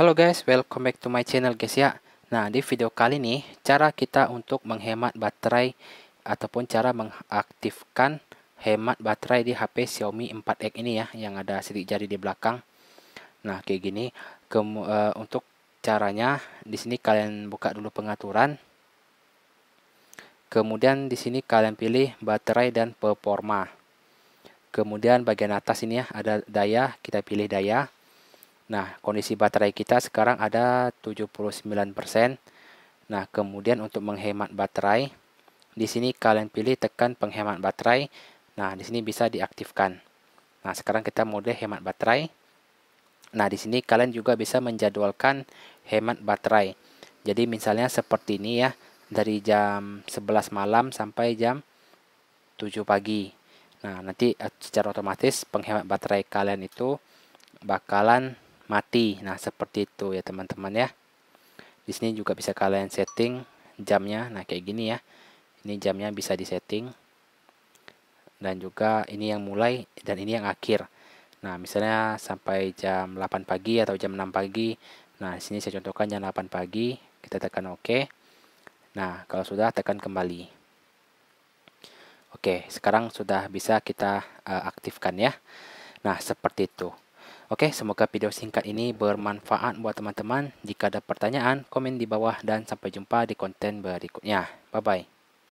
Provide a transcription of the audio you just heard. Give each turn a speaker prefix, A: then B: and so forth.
A: Halo guys, welcome back to my channel guys ya. Nah, di video kali ini cara kita untuk menghemat baterai ataupun cara mengaktifkan hemat baterai di HP Xiaomi 4X ini ya yang ada sidik jari di belakang. Nah, kayak gini. Kem, uh, eh, untuk caranya di sini kalian buka dulu pengaturan. Kemudian di sini kalian pilih baterai dan performa. Kemudian bagian atas ini ya ada daya, kita pilih daya Nah, kondisi baterai kita sekarang ada 79%. Nah, kemudian untuk menghemat baterai, di sini kalian pilih tekan penghemat baterai. Nah, di sini bisa diaktifkan. Nah, sekarang kita mode hemat baterai. Nah, di sini kalian juga bisa menjadwalkan hemat baterai. Jadi, misalnya seperti ini ya, dari jam 11 malam sampai jam 7 pagi. Nah, nanti secara otomatis penghemat baterai kalian itu bakalan mati. Nah, seperti itu ya teman-teman ya. Di sini juga bisa kalian setting jamnya. Nah, kayak gini ya. Ini jamnya bisa disetting. Dan juga ini yang mulai dan ini yang akhir. Nah, misalnya sampai jam 8 pagi atau jam 6 pagi. Nah, di sini saya contohkan jam 8 pagi. Kita tekan OK. Nah, kalau sudah tekan kembali. Oke, sekarang sudah bisa kita uh, aktifkan ya. Nah, seperti itu. Oke, semoga video singkat ini bermanfaat buat teman-teman. Jika ada pertanyaan, komen di bawah dan sampai jumpa di konten berikutnya. Bye-bye.